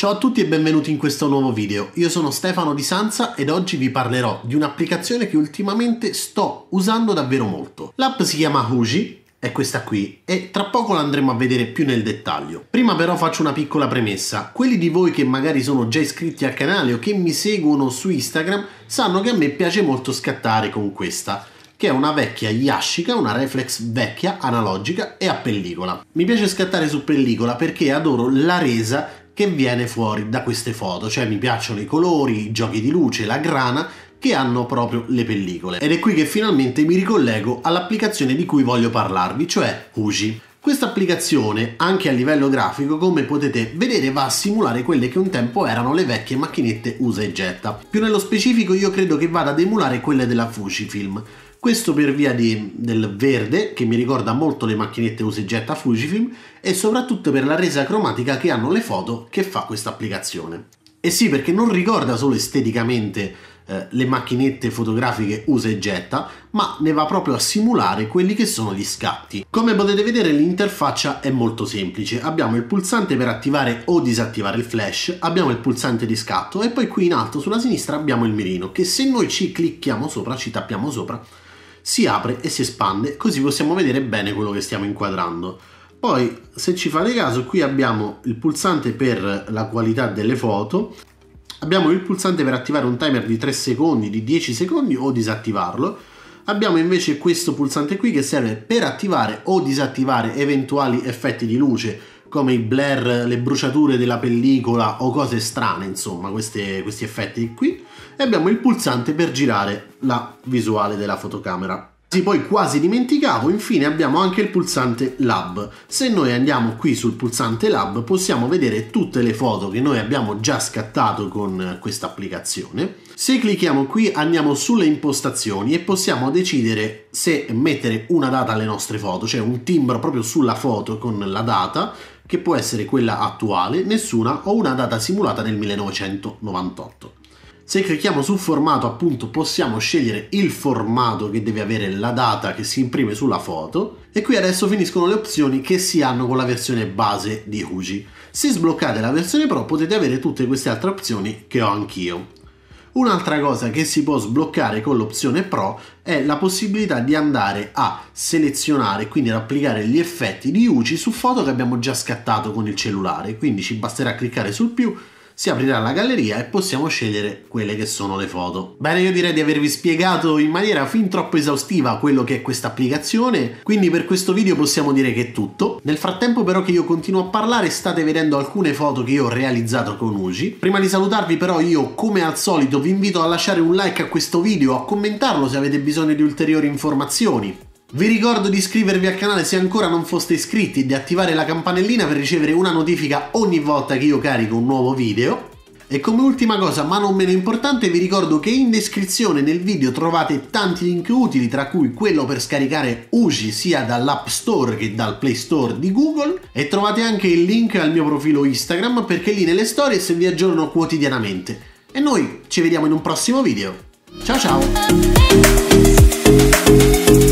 Ciao a tutti e benvenuti in questo nuovo video. Io sono Stefano Di Sanza ed oggi vi parlerò di un'applicazione che ultimamente sto usando davvero molto. L'app si chiama Huji, è questa qui e tra poco la andremo a vedere più nel dettaglio. Prima però faccio una piccola premessa. Quelli di voi che magari sono già iscritti al canale o che mi seguono su Instagram sanno che a me piace molto scattare con questa che è una vecchia Yashica, una reflex vecchia, analogica e a pellicola. Mi piace scattare su pellicola perché adoro la resa che viene fuori da queste foto, cioè mi piacciono i colori, i giochi di luce, la grana che hanno proprio le pellicole. Ed è qui che finalmente mi ricollego all'applicazione di cui voglio parlarvi, cioè Uji. Questa applicazione, anche a livello grafico, come potete vedere, va a simulare quelle che un tempo erano le vecchie macchinette usa e getta. Più nello specifico io credo che vada ad emulare quelle della Fujifilm. Questo per via di, del verde, che mi ricorda molto le macchinette usa e getta Fujifilm, e soprattutto per la resa cromatica che hanno le foto che fa questa applicazione. E sì, perché non ricorda solo esteticamente eh, le macchinette fotografiche usa e getta, ma ne va proprio a simulare quelli che sono gli scatti. Come potete vedere l'interfaccia è molto semplice, abbiamo il pulsante per attivare o disattivare il flash, abbiamo il pulsante di scatto e poi qui in alto sulla sinistra abbiamo il mirino che se noi ci clicchiamo sopra, ci tappiamo sopra, si apre e si espande così possiamo vedere bene quello che stiamo inquadrando. Poi se ci fate caso qui abbiamo il pulsante per la qualità delle foto Abbiamo il pulsante per attivare un timer di 3 secondi, di 10 secondi o disattivarlo. Abbiamo invece questo pulsante qui che serve per attivare o disattivare eventuali effetti di luce come i blur, le bruciature della pellicola o cose strane, insomma, queste, questi effetti qui. E abbiamo il pulsante per girare la visuale della fotocamera. Sì, poi quasi dimenticavo, infine abbiamo anche il pulsante Lab. Se noi andiamo qui sul pulsante Lab possiamo vedere tutte le foto che noi abbiamo già scattato con questa applicazione. Se clicchiamo qui andiamo sulle impostazioni e possiamo decidere se mettere una data alle nostre foto, cioè un timbro proprio sulla foto con la data, che può essere quella attuale, nessuna o una data simulata del 1998. Se clicchiamo sul formato appunto possiamo scegliere il formato che deve avere la data che si imprime sulla foto e qui adesso finiscono le opzioni che si hanno con la versione base di Uji. Se sbloccate la versione Pro potete avere tutte queste altre opzioni che ho anch'io. Un'altra cosa che si può sbloccare con l'opzione Pro è la possibilità di andare a selezionare, quindi ad applicare gli effetti di UCI su foto che abbiamo già scattato con il cellulare, quindi ci basterà cliccare sul più si aprirà la galleria e possiamo scegliere quelle che sono le foto. Bene, io direi di avervi spiegato in maniera fin troppo esaustiva quello che è questa applicazione, quindi per questo video possiamo dire che è tutto. Nel frattempo però che io continuo a parlare state vedendo alcune foto che io ho realizzato con Uji. Prima di salutarvi però io come al solito vi invito a lasciare un like a questo video, a commentarlo se avete bisogno di ulteriori informazioni vi ricordo di iscrivervi al canale se ancora non foste iscritti e di attivare la campanellina per ricevere una notifica ogni volta che io carico un nuovo video. E come ultima cosa, ma non meno importante, vi ricordo che in descrizione nel video trovate tanti link utili, tra cui quello per scaricare UCI sia dall'App Store che dal Play Store di Google, e trovate anche il link al mio profilo Instagram perché lì nelle storie se vi aggiorno quotidianamente. E noi ci vediamo in un prossimo video. Ciao ciao!